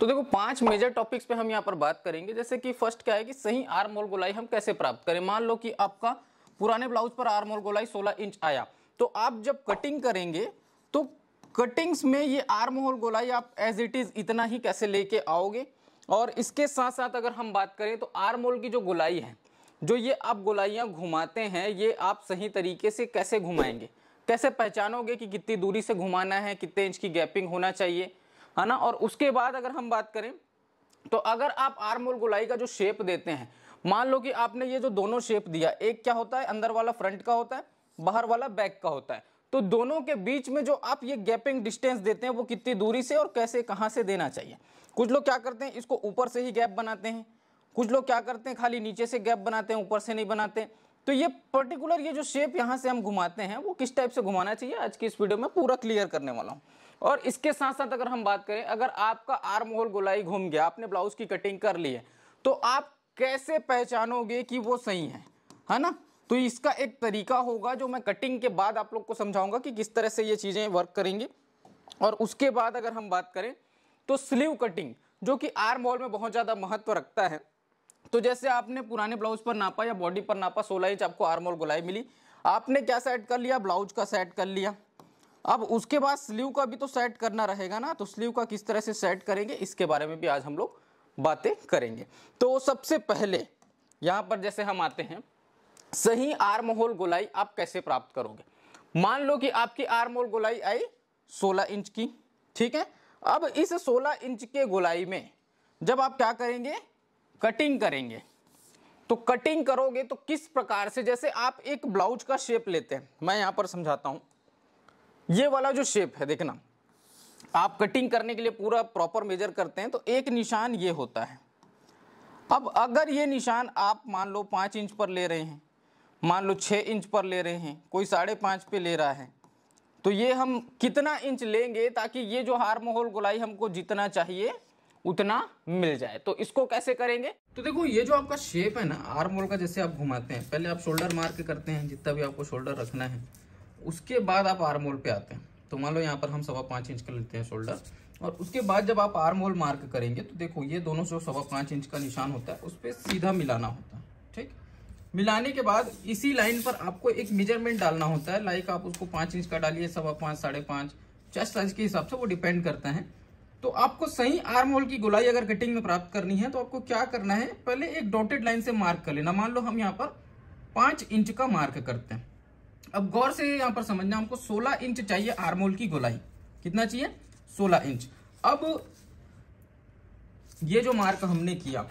तो देखो पांच मेजर टॉपिक्स पे हम यहाँ पर बात करेंगे जैसे कि फर्स्ट क्या है कि सही आरमोल गोलाई हम कैसे प्राप्त करें मान लो कि आपका पुराने ब्लाउज पर आरमोल गोलाई 16 इंच आया तो आप जब कटिंग करेंगे तो कटिंग्स में ये आरमोल गोलाई आप एज इट इज़ इतना ही कैसे लेके आओगे और इसके साथ साथ अगर हम बात करें तो आरमोल की जो गोलाई है जो ये आप गोलाइयाँ घुमाते हैं ये आप सही तरीके से कैसे घुमाएंगे कैसे पहचानोगे कि कितनी दूरी से घुमाना है कितने इंच की गैपिंग होना चाहिए है ना और उसके बाद अगर हम बात करें तो अगर आप आर्म गुलाई गोलाई का जो शेप देते हैं मान लो कि आपने ये जो दोनों शेप दिया एक क्या होता है अंदर वाला फ्रंट का होता है बाहर वाला बैक का होता है तो दोनों के बीच में जो आप ये गैपिंग डिस्टेंस देते हैं वो कितनी दूरी से और कैसे कहाँ से देना चाहिए कुछ लोग क्या करते हैं इसको ऊपर से ही गैप बनाते हैं कुछ लोग क्या करते हैं खाली नीचे से गैप बनाते हैं ऊपर से नहीं बनाते तो ये पर्टिकुलर ये जो शेप यहाँ से हम घुमाते हैं वो किस टाइप से घुमाना चाहिए आज की इस वीडियो में पूरा क्लियर करने वाला हूँ और इसके साथ साथ अगर हम बात करें अगर आपका आर्म होल गोलाई घूम गया आपने ब्लाउज की कटिंग कर ली है तो आप कैसे पहचानोगे कि वो सही है है ना तो इसका एक तरीका होगा जो मैं कटिंग के बाद आप लोग को समझाऊंगा कि किस तरह से ये चीज़ें वर्क करेंगी और उसके बाद अगर हम बात करें तो स्लीव कटिंग जो कि आर्म होल में बहुत ज़्यादा महत्व रखता है तो जैसे आपने पुराने ब्लाउज पर नापा या बॉडी पर नापा सोलह इंच आपको आर्म होल गोलाई मिली आपने क्या सेट कर लिया ब्लाउज का सेट कर लिया अब उसके बाद स्लीव का भी तो सेट करना रहेगा ना तो स्लीव का किस तरह से सेट करेंगे इसके बारे में भी आज हम लोग बातें करेंगे तो सबसे पहले यहाँ पर जैसे हम आते हैं सही आर्म होल गोलाई आप कैसे प्राप्त करोगे मान लो कि आपकी आर्म होल गोलाई आई 16 इंच की ठीक है अब इस 16 इंच के गोलाई में जब आप क्या करेंगे कटिंग करेंगे तो कटिंग करोगे तो किस प्रकार से जैसे आप एक ब्लाउज का शेप लेते हैं मैं यहाँ पर समझाता हूँ ये वाला जो शेप है देखना आप कटिंग करने के लिए पूरा प्रॉपर मेजर करते हैं तो एक निशान ये होता है अब अगर ये निशान आप मान लो पाँच इंच पर ले रहे हैं मान लो छः इंच पर ले रहे हैं कोई साढ़े पाँच पे ले रहा है तो ये हम कितना इंच लेंगे ताकि ये जो हार माहौल गुलाई हमको जितना चाहिए उतना मिल जाए तो इसको कैसे करेंगे तो देखो ये जो आपका शेप है ना आर्म होल का जैसे आप घुमाते हैं पहले आप शोल्डर मार के करते हैं जितना भी आपको शोल्डर रखना है उसके बाद आप आर मोल पे आते हैं तो मान लो यहाँ पर हम सवा पाँच इंच का लेते हैं शोल्डर और उसके बाद जब आप आर मोल मार्क करेंगे तो देखो ये दोनों जो सवा पाँच इंच का निशान होता है उस पर सीधा मिलाना होता है ठीक मिलाने के बाद इसी लाइन पर आपको एक मेजरमेंट डालना होता है लाइक आप उसको पाँच इंच का डालिए सवा पाँच साढ़े पाँच चेस्ट साइज के हिसाब से वो डिपेंड करता है तो आपको सही आर मोल की गोलाई अगर कटिंग में प्राप्त करनी है तो आपको क्या करना है पहले एक डॉटेड लाइन से मार्क कर लेना मान लो हम यहाँ पर पाँच इंच का मार्क करते हैं अब गौर से यहां पर समझना हमको 16 इंच चाहिए आर्मोल की गोलाई कितना चाहिए 16 इंच अब ये जो मार्क हमने किया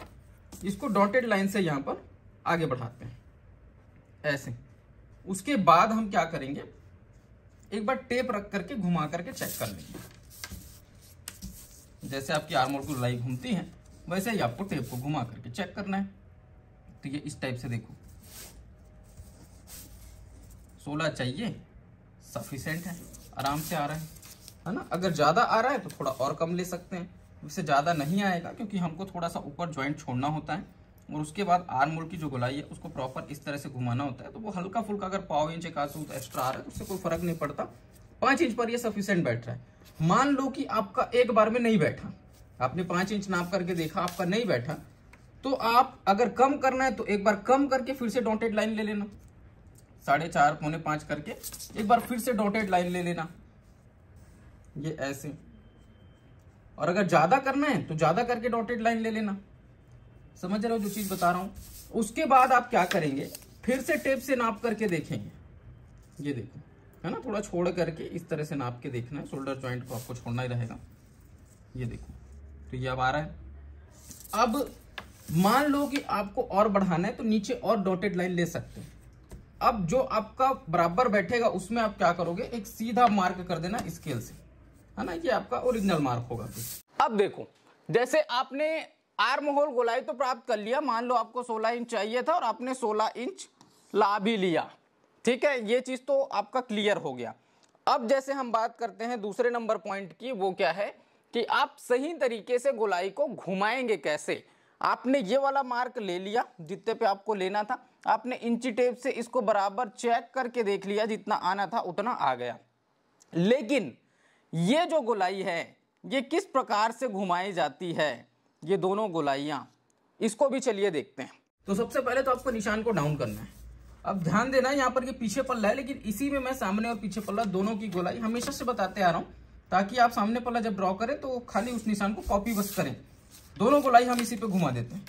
इसको डॉटेड लाइन से यहां पर आगे बढ़ाते हैं ऐसे उसके बाद हम क्या करेंगे एक बार टेप रख करके घुमा करके चेक कर लेंगे जैसे आपकी आरमोल की गोलाई घूमती है वैसे ही आपको टेप को घुमा करके चेक करना है तो ये इस टाइप से देखो सोलह चाहिए सफिशेंट है आराम से आ रहा है है ना अगर ज़्यादा आ रहा है तो थोड़ा और कम ले सकते हैं उससे ज़्यादा नहीं आएगा क्योंकि हमको थोड़ा सा ऊपर ज्वाइंट छोड़ना होता है और उसके बाद आर्म मोल की जो गुलाई है उसको प्रॉपर इस तरह से घुमाना होता है तो वो हल्का फुल्का अगर पाव इंच एक एक्स्ट्रा आ रहा है तो उससे कोई फर्क नहीं पड़ता पाँच इंच पर ये सफिशेंट बैठ रहा है मान लो कि आपका एक बार में नहीं बैठा आपने पाँच इंच नाप करके देखा आपका नहीं बैठा तो आप अगर कम करना है तो एक बार कम करके फिर से डॉटेड लाइन ले लेना साढ़े चार पौने पांच करके एक बार फिर से डॉटेड लाइन ले लेना ये ऐसे और अगर ज़्यादा करना है तो ज़्यादा करके डॉटेड लाइन ले लेना समझ रहे हो जो चीज़ बता रहा हूं उसके बाद आप क्या करेंगे फिर से टेप से नाप करके देखेंगे ये देखो है ना थोड़ा छोड़ करके इस तरह से नाप के देखना है शोल्डर ज्वाइंट को आपको छोड़ना ही रहेगा ये देखो तो ये अब आ रहा है अब मान लो कि आपको और बढ़ाना है तो नीचे और डॉटेड लाइन ले सकते हैं अब जो आपका बराबर बैठेगा उसमें आप क्या करोगे एक सीधा मार्क कर देना स्केल से है ना ये आपका ओरिजिनल मार्क होगा अब देखो जैसे आपने आर्म होल गोलाई तो प्राप्त कर लिया मान लो आपको 16 इंच चाहिए था और आपने 16 इंच ला भी लिया ठीक है ये चीज़ तो आपका क्लियर हो गया अब जैसे हम बात करते हैं दूसरे नंबर पॉइंट की वो क्या है कि आप सही तरीके से गोलाई को घुमाएंगे कैसे आपने ये वाला मार्क ले लिया जितने पे आपको लेना था आपने इंची टेप से इसको बराबर चेक करके देख लिया जितना आना था उतना आ गया लेकिन ये जो गोलाई है ये किस प्रकार से घुमाई जाती है ये दोनों गोलाइयाँ इसको भी चलिए देखते हैं तो सबसे पहले तो आपको निशान को डाउन करना है अब ध्यान देना यहाँ पर कि पीछे पल्ला है लेकिन इसी में मैं सामने और पीछे पल्ला दोनों की गोलाई हमेशा से बताते आ रहा हूँ ताकि आप सामने पल्ला जब ड्रॉ करें तो खाली उस निशान को कॉपी बस करें दोनों गोलाई हम इसी पे घुमा देते हैं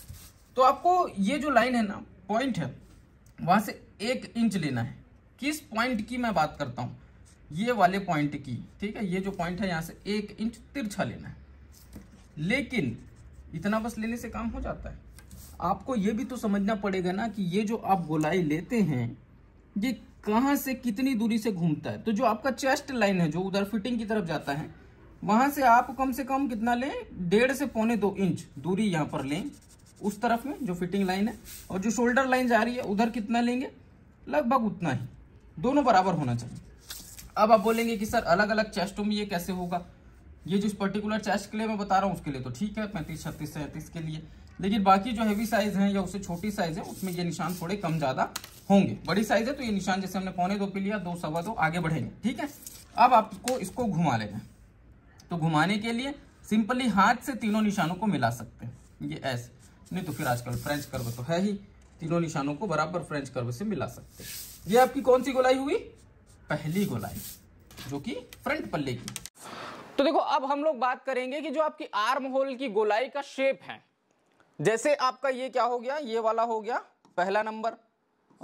तो आपको ये जो लाइन है ना पॉइंट है वहां से एक इंच लेना है किस पॉइंट की मैं बात करता हूँ ये वाले पॉइंट की ठीक है ये जो पॉइंट है यहाँ से एक इंच तिरछा लेना है लेकिन इतना बस लेने से काम हो जाता है आपको ये भी तो समझना पड़ेगा ना कि ये जो आप गोलाई लेते हैं ये कहाँ से कितनी दूरी से घूमता है तो जो आपका चेस्ट लाइन है जो उधर फिटिंग की तरफ जाता है वहां से आप कम से कम कितना लें डेढ़ से पौने दो इंच दूरी यहाँ पर लें उस तरफ में जो फिटिंग लाइन है और जो शोल्डर लाइन जा रही है उधर कितना लेंगे लगभग उतना ही दोनों बराबर होना चाहिए अब आप बोलेंगे कि सर अलग अलग चेस्टों में ये कैसे होगा ये जो पर्टिकुलर चेस्ट के लिए मैं बता रहा हूँ उसके लिए तो ठीक है पैंतीस छत्तीस सैंतीस के लिए लेकिन बाकी जो हैवी साइज है या उससे छोटी साइज है उसमें ये निशान थोड़े कम ज्यादा होंगे बड़ी साइज है तो ये निशान जैसे हमने पौने दो पे लिया दो सवा दो आगे बढ़ेंगे ठीक है अब आपको इसको घुमा लेना तो घुमाने के लिए सिंपली हाथ से तीनों निशानों को मिला सकते हैं ये ऐसे नहीं तो फिर आजकल फ्रेंच कर्व तो है ही तीनों निशानों को बराबर फ्रेंच कर्व से मिला सकते ये आपकी कौन सी गोलाई हुई पहली गोलाई जो कि फ्रंट पल्ले की तो देखो अब हम लोग बात करेंगे कि जो आपकी आर्म होल की गोलाई का शेप है जैसे आपका ये क्या हो गया ये वाला हो गया पहला नंबर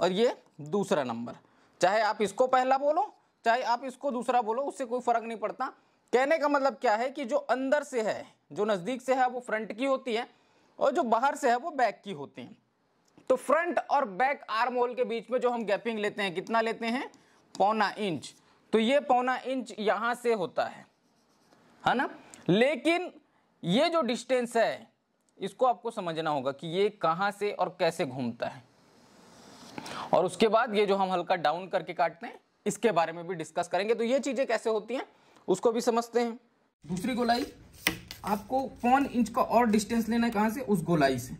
और ये दूसरा नंबर चाहे आप इसको पहला बोलो चाहे आप इसको दूसरा बोलो उससे कोई फर्क नहीं पड़ता कहने का मतलब क्या है कि जो अंदर से है जो नज़दीक से है वो फ्रंट की होती है और जो बाहर से है वो बैक की होती हैं तो फ्रंट और बैक आर्म होल के बीच में जो हम गैपिंग लेते हैं कितना लेते हैं पौना इंच तो ये पौना इंच यहां से होता है है ना लेकिन ये जो डिस्टेंस है इसको आपको समझना होगा कि ये कहां से और कैसे घूमता है और उसके बाद ये जो हम हल्का डाउन करके काटते हैं इसके बारे में भी डिस्कस करेंगे तो ये चीज़ें कैसे होती हैं उसको भी समझते हैं दूसरी गोलाई आपको पौन इंच का और डिस्टेंस लेना है कहाँ से उस गोलाई से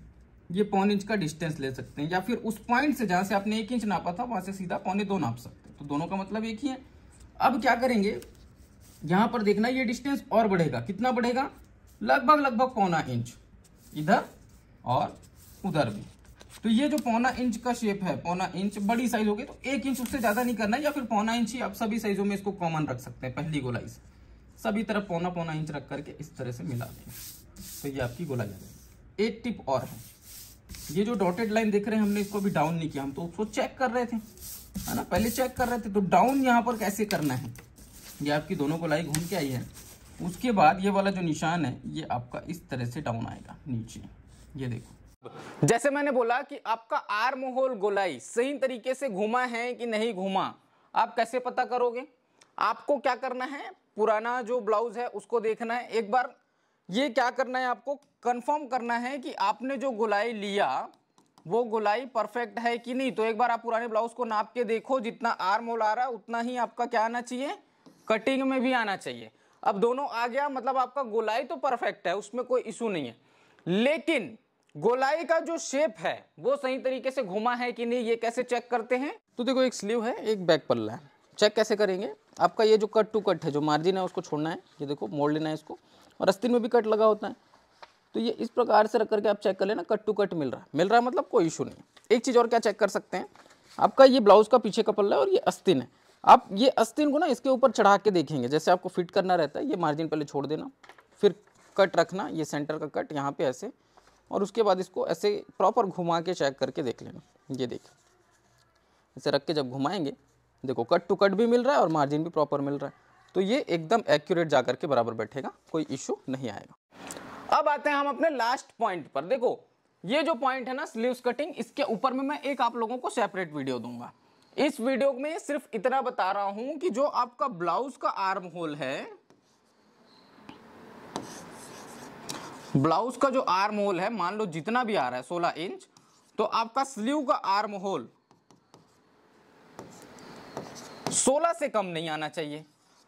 ये पौन इंच का डिस्टेंस ले सकते हैं या फिर उस पॉइंट से जहाँ से आपने एक इंच नापा था वहाँ से सीधा पौने दो नाप सकते हैं तो दोनों का मतलब एक ही है अब क्या करेंगे यहाँ पर देखना ये डिस्टेंस और बढ़ेगा कितना बढ़ेगा लगभग लगभग पौना इंच इधर और उधर भी तो ये जो पौना इंच का शेप है पौना इंच बड़ी साइज होगी तो एक इंच उससे ज्यादा नहीं करना या फिर पौना इंच ही आप सभी साइजों में इसको कॉमन रख सकते हैं पहली गोलाई से सभी तरफ पौना पौना इंच रख करके इस तरह से मिला दें तो ये आपकी गोलाई आ जाएगी एक टिप और है ये जो डॉटेड लाइन देख रहे हैं हमने इसको अभी डाउन नहीं किया हम तो उसको चेक कर रहे थे है ना पहले चेक कर रहे थे तो डाउन यहाँ पर कैसे करना है ये आपकी दोनों गोलाई घूम के आई है उसके बाद ये वाला जो निशान है ये आपका इस तरह से डाउन आएगा नीचे ये देखो जैसे मैंने बोला कि आपका आर्म होल गोलाई सही तरीके से घुमा है कि नहीं घुमा आप कैसे पता करोगे आपको क्या करना है पुराना जो ब्लाउज है उसको देखना है एक बार ये क्या करना है आपको कंफर्म करना है कि आपने जो गुलाई लिया वो गुलाई परफेक्ट है कि नहीं तो एक बार आप पुराने ब्लाउज को नाप के देखो जितना आर्म होल आ रहा है उतना ही आपका क्या आना चाहिए कटिंग में भी आना चाहिए अब दोनों आ गया मतलब आपका गोलाई तो परफेक्ट है उसमें कोई इशू नहीं है लेकिन गोलाई का जो शेप है वो सही तरीके से घुमा है कि नहीं ये कैसे चेक करते हैं तो देखो एक स्लीव है एक बैक पल्ला है चेक कैसे करेंगे आपका ये जो कट टू कट है जो मार्जिन है उसको छोड़ना है ये देखो मोड़ लेना है इसको और अस्तिन में भी कट लगा होता है तो ये इस प्रकार से रख करके आप चेक कर लेना कट टू कट मिल रहा है मिल रहा है मतलब कोई इशू नहीं एक चीज़ और क्या चेक कर सकते हैं आपका ये ब्लाउज का पीछे का पल्ला है और ये अस्तिन है आप ये अस्तिन को ना इसके ऊपर चढ़ा के देखेंगे जैसे आपको फिट करना रहता है ये मार्जिन पहले छोड़ देना फिर कट रखना ये सेंटर का कट यहाँ पे ऐसे और उसके बाद इसको ऐसे प्रॉपर घुमा के चेक करके देख लेना ये देखिए इसे रख के जब घुमाएंगे देखो कट टू कट भी मिल रहा है और मार्जिन भी प्रॉपर मिल रहा है तो ये एकदम एक्यूरेट जाकर के बराबर बैठेगा कोई इश्यू नहीं आएगा अब आते हैं हम अपने लास्ट पॉइंट पर देखो ये जो पॉइंट है ना स्लीव्स कटिंग इसके ऊपर में मैं एक आप लोगों को सेपरेट वीडियो दूंगा इस वीडियो में सिर्फ इतना बता रहा हूं कि जो आपका ब्लाउज का आर्म होल है ब्लाउज का जो आर्म होल है मान लो जितना भी आ रहा है 16 इंच तो आपका स्लीव का आर्म होल सोलह से कम नहीं आना चाहिए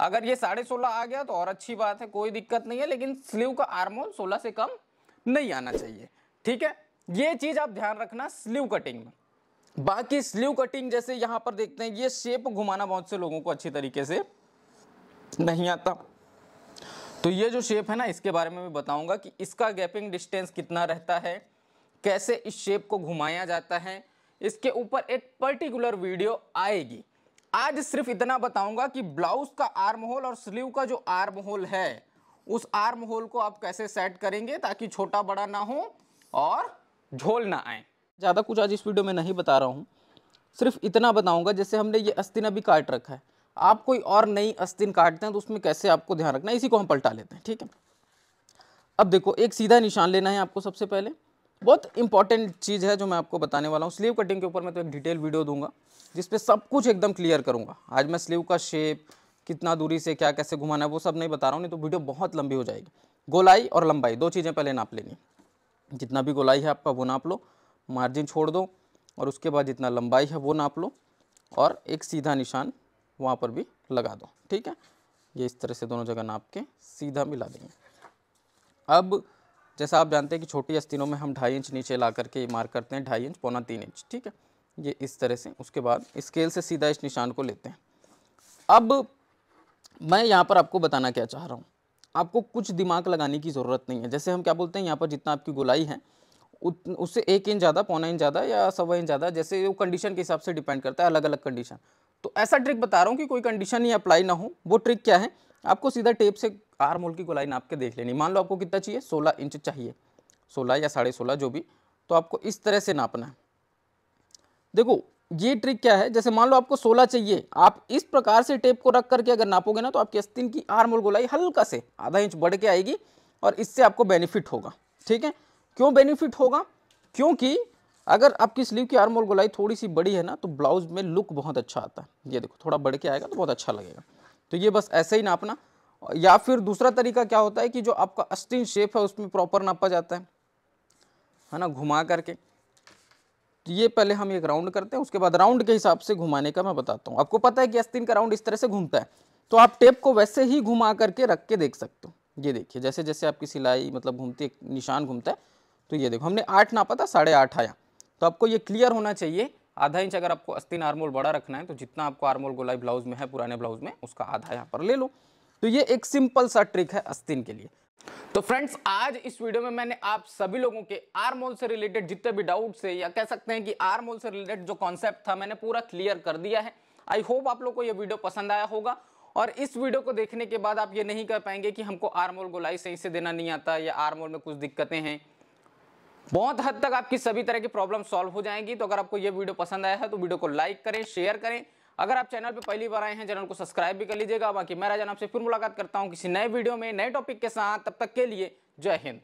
अगर ये साढ़े सोलह आ गया तो और अच्छी बात है कोई दिक्कत नहीं है लेकिन स्लीव का आर्मोल सोलह से कम नहीं आना चाहिए ठीक है ये चीज़ आप ध्यान रखना स्लीव कटिंग में बाकी स्लीव कटिंग जैसे यहाँ पर देखते हैं ये शेप घुमाना बहुत से लोगों को अच्छी तरीके से नहीं आता तो ये जो शेप है ना इसके बारे में भी बताऊंगा कि इसका गैपिंग डिस्टेंस कितना रहता है कैसे इस शेप को घुमाया जाता है इसके ऊपर एक पर्टिकुलर वीडियो आएगी आज सिर्फ इतना बताऊंगा कि ब्लाउज का आर्म होल और स्लीव का जो आर्म होल है उस आर्म होल को आप कैसे सेट करेंगे ताकि छोटा बड़ा ना हो और झोल ना आए ज़्यादा कुछ आज इस वीडियो में नहीं बता रहा हूँ सिर्फ इतना बताऊंगा जैसे हमने ये अस्तिन अभी काट रखा है आप कोई और नई अस्तिन काटते हैं तो उसमें कैसे आपको ध्यान रखना है इसी को हम पलटा लेते हैं ठीक है अब देखो एक सीधा निशान लेना है आपको सबसे पहले बहुत इंपॉर्टेंट चीज़ है जो मैं आपको बताने वाला हूँ स्लीव कटिंग के ऊपर मैं तो एक डिटेल वीडियो दूंगा जिसपे सब कुछ एकदम क्लियर करूँगा आज मैं स्लीव का शेप कितना दूरी से क्या कैसे घुमाना है वो सब नहीं बता रहा हूँ नहीं तो वीडियो बहुत लंबी हो जाएगी गोलाई और लंबाई दो चीज़ें पहले नाप लेनी जितना भी गोलाई है आपका वो नाप लो मार्जिन छोड़ दो और उसके बाद जितना लंबाई है वो नाप लो और एक सीधा निशान वहाँ पर भी लगा दो ठीक है ये इस तरह से दोनों जगह नाप के सीधा मिला देंगे अब जैसा आप जानते हैं कि छोटी अस्तीनों में हम ढाई इंच नीचे ला करके मार्क करते हैं ढाई इंच पौना तीन इंच ठीक है ये इस तरह से उसके बाद स्केल से सीधा इस निशान को लेते हैं अब मैं यहाँ पर आपको बताना क्या चाह रहा हूँ आपको कुछ दिमाग लगाने की ज़रूरत नहीं है जैसे हम क्या बोलते हैं यहाँ पर जितना आपकी गोलाई है उससे एक इंच ज़्यादा पौना इंच ज़्यादा या सवा इंच ज़्यादा जैसे वो कंडीशन के हिसाब से डिपेंड करता है अलग अलग कंडीशन तो ऐसा ट्रिक बता रहा हूँ कि कोई कंडीशन ही अप्लाई ना हो वो ट्रिक क्या है आपको सीधा टेप से आर्म होल की गोलाई नाप के देख लेनी मान लो आपको कितना चाहिए सोलह इंच चाहिए सोलह या साढ़े सोलह जो भी तो आपको इस तरह से नापना है देखो ये ट्रिक क्या है जैसे मान लो आपको सोलह चाहिए आप इस प्रकार से टेप को रख करके अगर नापोगे ना तो आपकी अस्तिन की आर्म होल गोलाई हल्का से आधा इंच बढ़ के आएगी और इससे आपको बेनिफिट होगा ठीक है क्यों बेनिफिट होगा क्योंकि अगर आपकी स्लीव की आर्म होल गोलाई थोड़ी सी बड़ी है ना तो ब्लाउज में लुक बहुत अच्छा आता है ये देखो थोड़ा बढ़ के आएगा तो बहुत अच्छा लगेगा तो ये बस ऐसे ही नापना या फिर दूसरा तरीका क्या होता है कि जो आपका अस्टिन शेप है उसमें प्रॉपर नापा जाता है है ना घुमा करके तो ये पहले हम एक राउंड करते हैं उसके बाद राउंड के हिसाब से घुमाने का मैं बताता हूँ आपको पता है कि अस्तिन का राउंड इस तरह से घूमता है तो आप टेप को वैसे ही घुमा करके रख के देख सकते हो ये देखिए जैसे जैसे आपकी सिलाई मतलब घूमती निशान घूमता है तो ये देखो हमने आठ नापा था साढ़े आठ आया तो आपको ये क्लियर होना चाहिए आधा इंच अगर आपको अस्तिन आरमोल बड़ा रखना है तो जितना आपको आरमोल गोलाई ब्लाउज में है पुराने ब्लाउज में उसका आधा यहाँ पर ले लो तो ये एक सिंपल सा ट्रिक है अस्तिन के लिए तो फ्रेंड्स आज इस वीडियो में मैंने आप सभी लोगों के आर्म होल से रिलेटेड जितने भी डाउट्स है या कह सकते हैं कि आर्म होल से रिलेटेड जो कॉन्सेप्ट था मैंने पूरा क्लियर कर दिया है आई होप आप लोग को यह वीडियो पसंद आया होगा और इस वीडियो को देखने के बाद आप ये नहीं कह पाएंगे कि हमको आरमोल गोलाई सही से देना नहीं आता या आरमोल में कुछ दिक्कतें हैं बहुत हद तक आपकी सभी तरह की प्रॉब्लम सॉल्व हो जाएंगी तो अगर आपको ये वीडियो पसंद आया है तो वीडियो को लाइक करें शेयर करें अगर आप चैनल पर पहली बार आए हैं चैनल को सब्सक्राइब भी कर लीजिएगा बाकी मैं राजन आपसे फिर मुलाकात करता हूँ किसी नए वीडियो में नए टॉपिक के साथ तब तक के लिए जय हिंद